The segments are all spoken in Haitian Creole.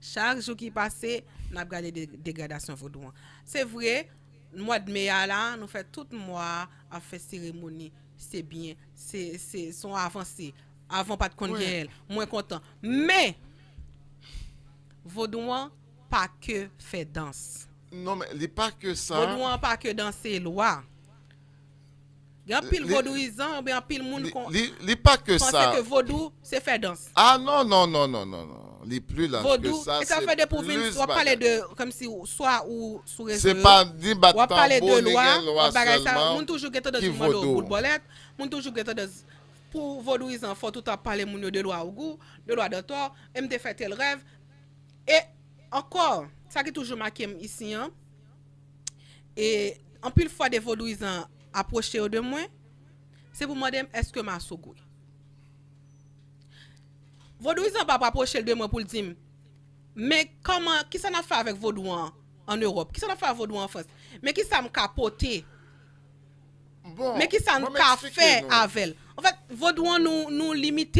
Chak jou ki pase, nap gade degradasyon vodouan. Se vre, mwad meya la, nou fè tout mwa non, a fè siremoni. Se bin, se son avansi. Avans pat kon gen el, mwen kontan. Me, vodouan pa ke fè dans. Non, men, li pa ke sa. Vodouan pa ke dans se loa. Gen pil vodouizan, gen pil moun kon. Li pa ke sa. Konsek ke vodou se fè dans. Ah, non, non, non, non, non, non. n'est plus là. Vaudou, ça, et ça fait des provinces, on parle de, comme si, soit ou sous réseau. C'est pas dit On parle de loi, on parle ça. toujours gâteau dans une monde au bout de toujours gâteau dans pour ils en font tout à parler mon de loi au goût, de loi d'auteur, et me fait tel rêve. Et encore, ça qui toujours marqué ici, hein, et en plus fois des vaudouisants approchés de moi, c'est pour moi est-ce que ma sougouille? n'ont pas approché de moi pour le dire. Mais comment, qui qu'on a fait avec Vodou en Europe? Qui qu'on a fait avec Vodou en France? Mais qui ça m'a capoté? Bon, mais qui ça n'a fait avec elle? En fait, vos nous, nous limite.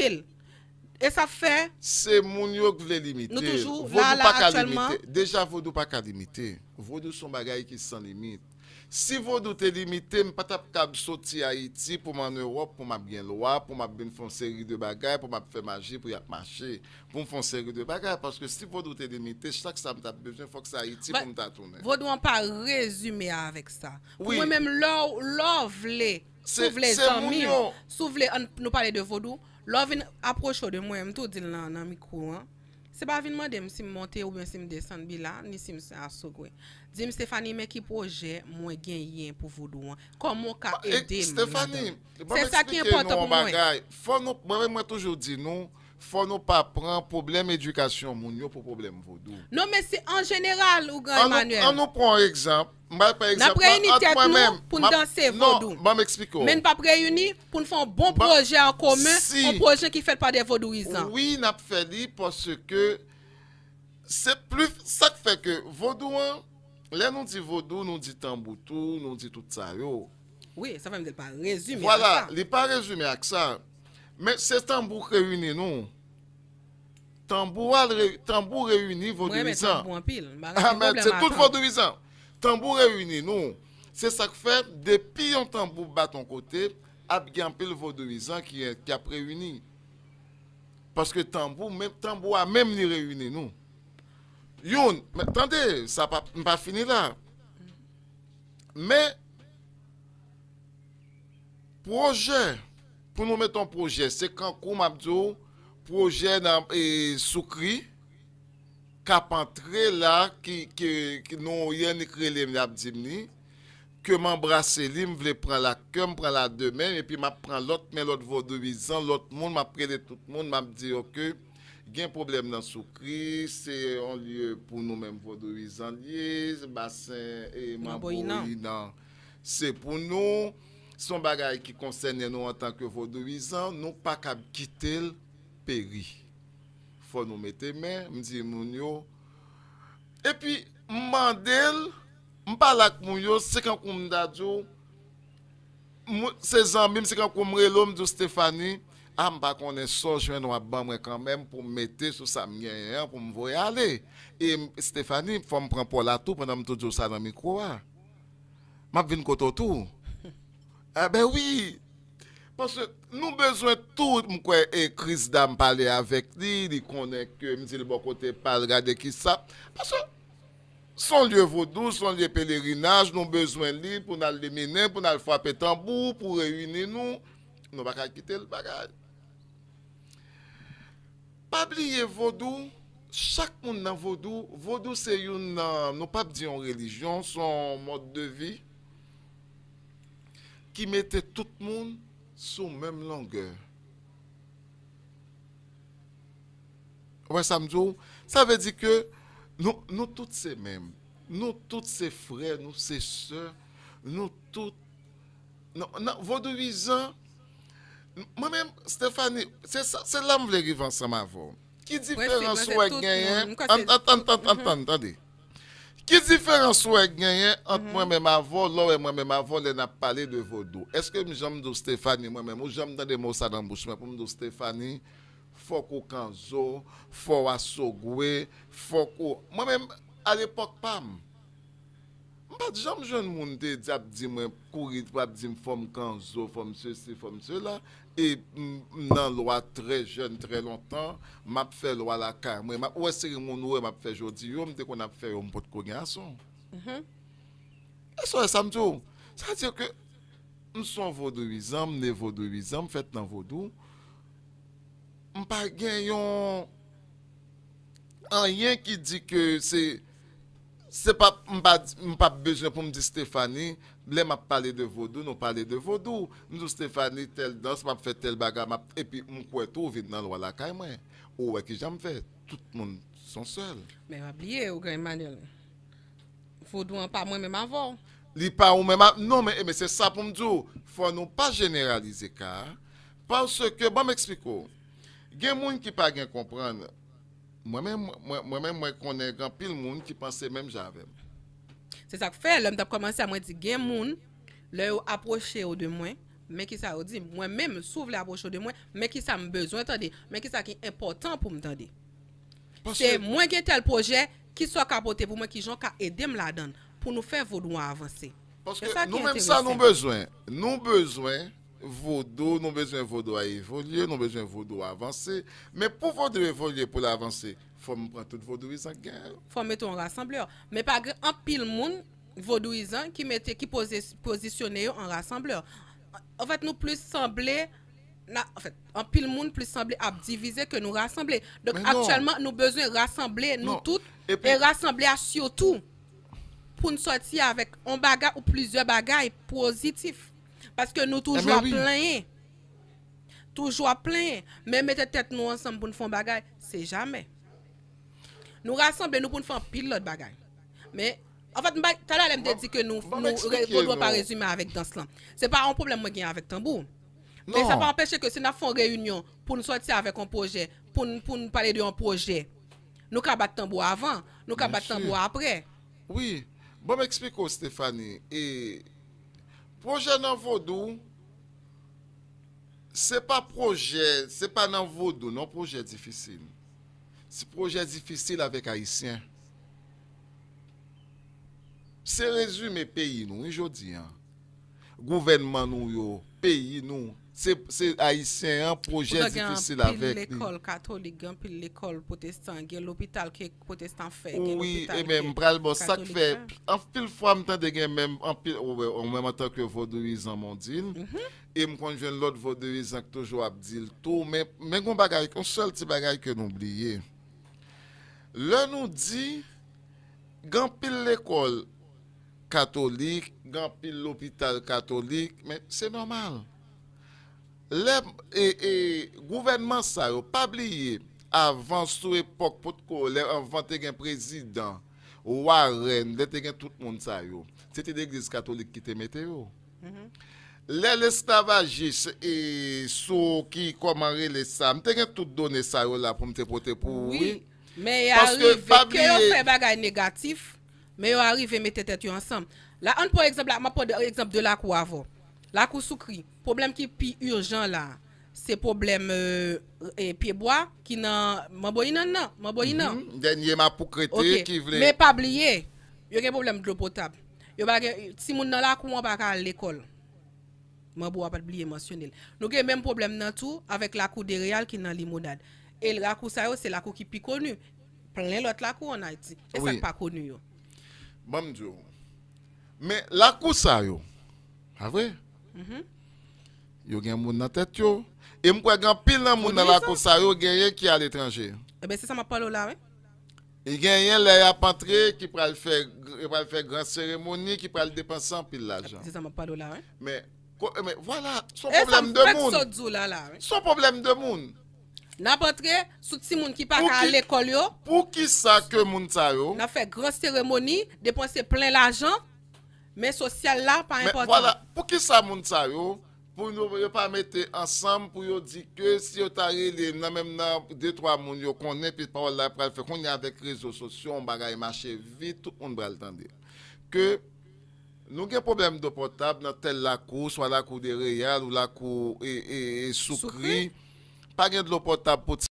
Et ça fait. C'est mon yo qui veut limiter. Nous toujours, Vaudou là, là, pas actuellement. Déjà, Vodou pas qu'à limiter. Vodou son bagage qui sans limite. Si vodou te limite, m pa tap kab soti Haiti pou man Europe, pou man bin lwa, pou man bin fon seri de bagay, pou man fin fè magi, pou yap mache, pou m fon seri de bagay. Paske si vodou te limite, chak sa m tap bejwen, fok sa Haiti pou m tatounen. Vodou an pa rezume a avek sa. Mwen menm lov le sou vle zanmi yo. Sou vle an nou pale de vodou, lov in aprocho de mwen, m tou din nan mikou an. Se ba vinman de msi monte ou mwen si mdesan bi la, ni si mse asogwe. Dime, Stefani, mwen ki poje, mwen gen yen pou voulouan. Kwa mwen ka ede mwen. E, Stefani, mwen mwen spike nou an bagay. Fon nou, mwen mwen toujou di nou. Fò nou pa pran problem edukasyon moun yo pou problem vodou. Non men se an jeneral ou gran manuel. An nou pran ekzamp. Nan preyouni te ak nou pou nan se vodou. Non, ban m ekspiko. Men pa preyouni pou nou fòn bon proje an komen. Si. On proje ki fèl pa de vodou izan. Oui, nan fèli pòs se ke. Se plouf, sa te fè ke vodou an. Le nou di vodou, nou di tamboutou, nou di toutsaro. Oui, sa fèm de pa rezume ak sa. Voilà, de pa rezume ak sa. Mais c'est ce non Tambour, tambour réuni, Tambour en pile. Bah, ah, mais c'est tout vos Tambour réuni, nous. C'est ça que fait, depuis un tambour bat ton côté, il y a un pile vos qui, qui a réuni. Parce que tambour, même tambour a même ni réuni, nous. mais attendez, ça n'a pas fini là. Mais, projet Foun nou met ton proje, se kankou mabdou, proje e, soukri, kapantre la, ki nou yè ni kre lèm lèm ap di mni, ke m'embrase lèm, vle pran la kem, pran la demè, epi m'ap pran lot, men lot vodouizan, lot moun, m'ap prele tout moun, m'ap di ok, gen problem nan soukri, se yon liye pou nou mèm vodouizan liye, se basen, e mambou yinan, se pou nou... Son bagay ki konsenye nou an tanke vodouizan, nou pa kab kitel peri. Fon nou mette men, m diye moun yo. E pi, mandel, m palak moun yo, se kan koum da djo, se zanmim, se kan koum relo m diyo Stefani, am pa konen son, jwen nou aban mwen kan men, pou m mette sou sa mgenyen, pou m voye ale. E Stefani, fon m pren pola tou, pren nan m tou djo sa nan mi kouwa. M ap vin koto tou. A be wii Noun bezwen tout mkwen e eh, kriz dam pale avek li Ni konen ke mzile bokote pale gade ki sa Paswa, son lye vodu, son lye pelerinaj Noun bezwen li pou nan liminen, pou nan fwa petan pou Pou reyini nou, nou baka kite l bagaj Pabliye vodu, chak moun nan vodu Vodu se yon nan, euh, nou pabdi yon relijyon, son mod de vi qui mettait tout le monde sous même longueur. Ouais, ça ça veut dire que nous, nous tous ces mêmes, nous tous ces frères, nous ces sœurs, nous tous, non, non, moi-même, Stéphanie, c'est là que je voulais vivre ensemble avant. Qui dit différence soit attends, Attendez, attendez. Ki diferans wè genyen ant mwen mè mè avon lò wè mwen mè mè avon lè nap pale dwe vò dò. Eske mjè mdou Stefani mwen mè mw, mjè mdade mò sa dambouchman pou mdou Stefani, Fokou Kanzo, Fowasogwe, Fokou, mwen mè mè al epok pam. Pat jam joun moun de di ap di mwen kourid wap di mwen fom kan zo, fom se se, fom se la. E nan lwa tre joun, tre lontan, map fe lwa la kar. Mwen wè e seri moun wè e map fe joudi yon, dek wè nap fe yon mpote kou ganson. Mhm. E so yon e samjou. Sa tiè ke, msou an vodouizan, mne vodouizan, mfet nan vodou. Mpa gen yon... An yon ki di ke se... Se pap mpa bejne pou mdi Stefani, ble mpa pale de vodou, nou pale de vodou. Nou Stefani tel dos, mpa fe tel baga, epi mkweto ou vide nan lwa laka e mwen. Ou wè ki jan mve, tout moun son sel. Mwen wap liye ou gen manel. Vodou an pa mwen men ma vò. Li pa ou men ma, nou men, e me se sa pou mdi ou, fò nou pa generalize ka, parce ke, ba bon m ekspliko, gen moun ki pa gen kompran, Moi-même, moi-même, moi connais grand pile monde qui pensait même j'avais. C'est ça que fait, l'homme t'a commencé à me dire gain moun, le approché au de moi, mais qui ça dit moi-même s'ouvre l'approche de moi, mais qui ça me besoin attendez, mais qui ça qui est important pour me tendre. C'est moi qui tel projet qui soit capoté pour moi qui j'en qu'à aider me la donne pour nous faire vouloir avancer. Parce que nous même ça nous besoin, nous besoin Vaudou, nous besoin de vaudou à évoluer, nous avons besoin vaudou à avancer. Mais pour à évoluer, pour l'avancer, il faut prendre tout Vodo en guerre. faut mettre en rassembleur. Mais pas un pile monde vaudouisant qui mettait qui positionner en rassembleur. En fait, nous plus semblait un en fait, en pile monde plus semblé à diviser que nous rassembler. Donc actuellement, nous besoin rassembler nous tous toutes et, puis, et, rassembler surtout pour nous sortir avec un bagage ou plusieurs bagages positifs. Parce que nous eh toujours ben plein. Toujours plein. Mais mettre tête nous ensemble pour nous faire choses, c'est jamais. Nous rassembler nous pour nous faire pile de Mais en fait, tout à l'heure, dit que nous ne pouvons pas résumer avec dans Ce C'est pas un problème moi avec tambour. Mais ça va empêcher que si nous faisons une réunion pour nous sortir avec un projet, pour nous, pour nous parler d'un projet, nous avons battre tambour avant, nous avons battre tambour après. Oui. Bon, m'explique, Stéphanie. Et Proje nan Vodou, se pa proje, se pa nan Vodou, nan proje difisil. Se proje difisil avèk Aisyen. Se rezume peyi nou, enjodi, govenman nou yo, peyi nou. Se ayisyen, projez difisil avek. Gyan pil l'ekol katolik, gyan pil l'ekol potestan, gen l'opital ki potestan fe, gen l'opital katolik. Ouye, e men mpral bo, sak fe, an pil fwa mtan de gen men, an pil, oh, ouwe, an mwen matan ki vodouizan mondil, e mkonjwen mm-hmm. lot vodouizan ki toujou abdil tou, men, men goun bagay, un sol ti bagay ki nou blye. Le nou di, gyan pil l'ekol katolik, gyan pil l'opital katolik, men, se normal. Le e, e, gouvenman sa yo, pabliye, avan sou epok potko, le avan te gen prezidan, waren, le te gen tout moun sa yo, se te de iglis katolik ki te mete yo. Mhm. Le le stavajis e sou ki komanre le sa, me te gen tout done sa yo la pou mte pote pou. Oui, me y arrive, ke yo se bagay negatif, me yo arrive me te tet yo ansam. La an pou ekzab la, ma pou ekzab de la kou avon. La cour soukri, problème qui est plus urgent là, c'est problème euh, et pied bois qui n'a pas de non, non, mm Dernier ma poukrete qui voulait. Mais pas oublier, il y a un problème de l'eau potable. Si moun dans la cour, on va à l'école. Je ne pas oublier mentionner. Nous avons même problème dans tout avec la cour de Real qui est dans limonade. Et la cour ça c'est la cour qui est plus connue. Plein l'autre la cour en Haïti. Et oui. ça pas connu. Bon, Mais la cour ça yo. Ah vrai? Yo gen moun nan tet yo E mwen kwa gen pil nan moun nan la konsaro gen yen ki al etranje E ben se sa ma palo la we E gen yen le rapantre ki pral fe grand seremoni ki pral depan san pil la jan Se sa ma palo la we Me wala son eh, problem de moun E sa mwen pek so djou la la Son problem de moun Napantre souti moun ki pata al ekol yo Pou ki sa ke moun tsaro Na fe grand seremoni depan se plen la jan Men sosyal la, pa importan. Po ki sa moun tsayo, pou nou vye pa mette ansam pou yo di ke si yo tare li nan men nan detwa moun yo konen, pi pa wala pral fe konen adek rezo sosyo, on bagay mache vit, on bral tende. Ke nou gen problem do potap nan tel lakou, swa lakou de reyal ou lakou e soukri, pa gen do potap poti.